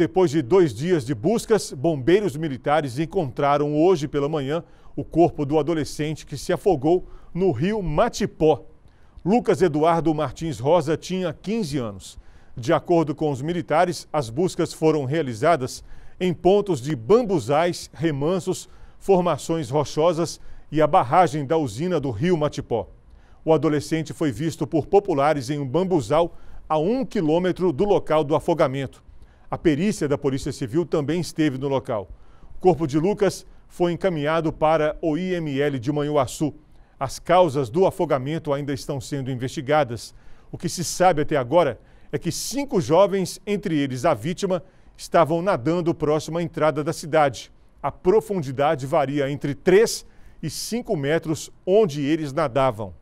Depois de dois dias de buscas, bombeiros militares encontraram hoje pela manhã o corpo do adolescente que se afogou no rio Matipó. Lucas Eduardo Martins Rosa tinha 15 anos. De acordo com os militares, as buscas foram realizadas em pontos de bambuzais, remansos, formações rochosas e a barragem da usina do rio Matipó. O adolescente foi visto por populares em um bambuzal a um quilômetro do local do afogamento. A perícia da Polícia Civil também esteve no local. O corpo de Lucas foi encaminhado para o IML de Manhuaçu. As causas do afogamento ainda estão sendo investigadas. O que se sabe até agora é que cinco jovens, entre eles a vítima, estavam nadando próximo à entrada da cidade. A profundidade varia entre 3 e 5 metros onde eles nadavam.